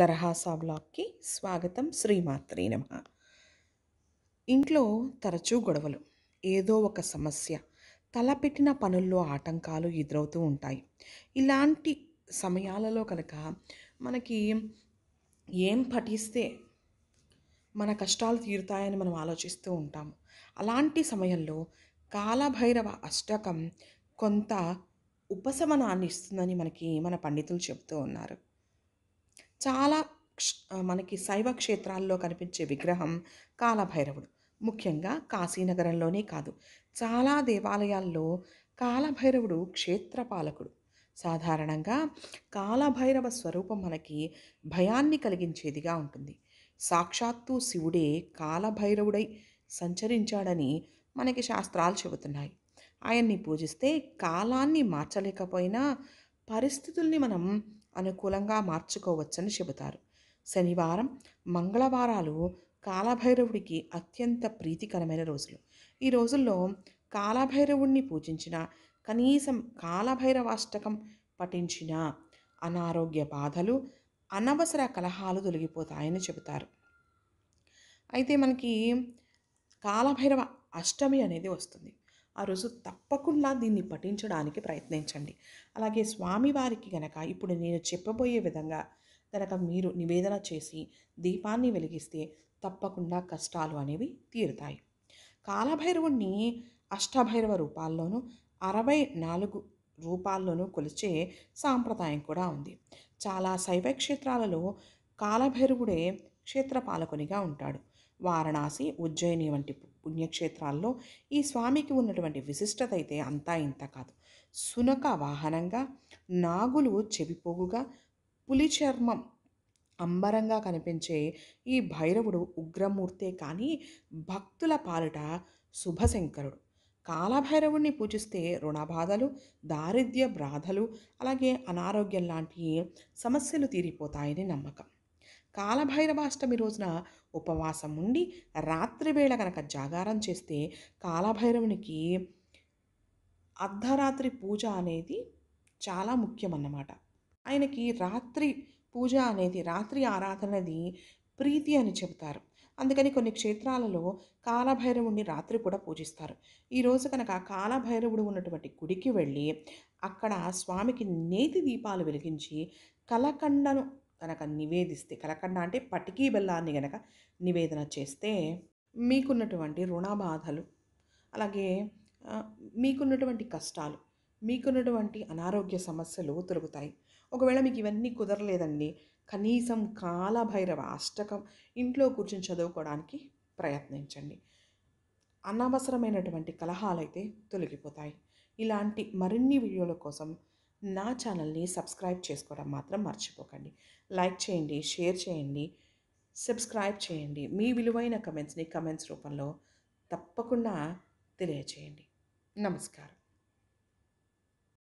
దర్హాసా బ్లాగ్కి స్వాగతం శ్రీమాత్రీ నమ ఇంట్లో తరచూ గొడవలు ఏదో ఒక సమస్య తలపెట్టిన పనుల్లో ఆటంకాలు ఎదురవుతూ ఉంటాయి ఇలాంటి సమయాలలో కనుక మనకి ఏం పఠిస్తే మన కష్టాలు తీరుతాయని మనం ఆలోచిస్తూ ఉంటాము అలాంటి సమయంలో కాలభైరవ అష్టకం కొంత ఉపశమనాన్ని ఇస్తుందని మనకి మన పండితులు చెబుతూ ఉన్నారు చాలా మనకి శైవ క్షేత్రాల్లో కనిపించే విగ్రహం కాలభైరవుడు ముఖ్యంగా కాశీనగరంలోనే కాదు చాలా దేవాలయాల్లో కాలభైరవుడు క్షేత్రపాలకుడు సాధారణంగా కాలభైరవ స్వరూపం మనకి భయాన్ని కలిగించేదిగా ఉంటుంది సాక్షాత్తు శివుడే కాలభైరవుడై సంచరించాడని మనకి శాస్త్రాలు చెబుతున్నాయి ఆయన్ని పూజిస్తే కాలాన్ని మార్చలేకపోయినా పరిస్థితుల్ని మనం అనుకూలంగా మార్చుకోవచ్చని చెబుతారు శనివారం మంగళవారాలు కాలభైరవుడికి అత్యంత ప్రీతికరమైన రోజులు ఈ రోజుల్లో కాలభైరవుణ్ణి పూజించిన కనీసం కాలభైరవాష్టకం పఠించిన అనారోగ్య బాధలు అనవసర కలహాలు తొలగిపోతాయని చెబుతారు అయితే మనకి కాలభైరవ అష్టమి అనేది వస్తుంది ఆ రోజు తప్పకుండా దీన్ని పఠించడానికి ప్రయత్నించండి అలాగే స్వామివారికి గనక ఇప్పుడు నేను చెప్పబోయే విధంగా గనక మీరు నివేదన చేసి దీపాన్ని వెలిగిస్తే తప్పకుండా కష్టాలు అనేవి తీరుతాయి కాలభైరవుణ్ణి అష్టభైరవ రూపాల్లోనూ అరవై నాలుగు రూపాల్లోనూ కొలిచే సాంప్రదాయం కూడా ఉంది చాలా శైవ క్షేత్రాలలో కాలభైరవుడే క్షేత్రపాలకునిగా ఉంటాడు వారణాసి ఉజ్జయిని వంటి పుణ్యక్షేత్రాల్లో ఈ స్వామికి ఉన్నటువంటి విశిష్టత అయితే అంతా ఇంత కాదు సునక వాహనంగా నాగులు చెవిపోగుగా పులి చర్మం అంబరంగా కనిపించే ఈ భైరవుడు ఉగ్రమూర్తే కానీ భక్తుల పాలిట శుభశంకరుడు కాలభైరవుణ్ణి పూజిస్తే రుణబాధలు దారిద్ర్య బాధలు అలాగే అనారోగ్యం లాంటి సమస్యలు తీరిపోతాయని నమ్మకం కాలభైరవాష్టమి రోజున ఉపవాసం ఉండి రాత్రివేళ కనుక జాగారం చేస్తే కాలభైరవునికి అర్ధరాత్రి పూజ అనేది చాలా ముఖ్యం అన్నమాట ఆయనకి రాత్రి పూజ అనేది రాత్రి ఆరాధనది ప్రీతి అని చెబుతారు అందుకని కొన్ని క్షేత్రాలలో కాలభైరవుడిని రాత్రి కూడా పూజిస్తారు ఈరోజు కనుక కాలభైరవుడు ఉన్నటువంటి గుడికి వెళ్ళి అక్కడ స్వామికి నేతి దీపాలు వెలిగించి కలకండను కనుక నివేదిస్తే కలకండ అంటే పటికీ బెల్లాన్ని కనుక నివేదన చేస్తే మీకున్నటువంటి రుణ బాధలు అలాగే మీకున్నటువంటి కష్టాలు మీకున్నటువంటి అనారోగ్య సమస్యలు తొలగుతాయి ఒకవేళ మీకు ఇవన్నీ కుదరలేదండి కనీసం కాలభైరవ అష్టకం ఇంట్లో కూర్చొని చదువుకోవడానికి ప్రయత్నించండి అనవసరమైనటువంటి కలహాలైతే తొలగిపోతాయి ఇలాంటి మరిన్ని వీడియోల కోసం నా ఛానల్ని సబ్స్క్రైబ్ చేసుకోవడం మాత్రం మర్చిపోకండి లైక్ చేయండి షేర్ చేయండి సబ్స్క్రైబ్ చేయండి మీ విలువైన కమెంట్స్ని కమెంట్స్ రూపంలో తప్పకుండా తెలియచేయండి నమస్కారం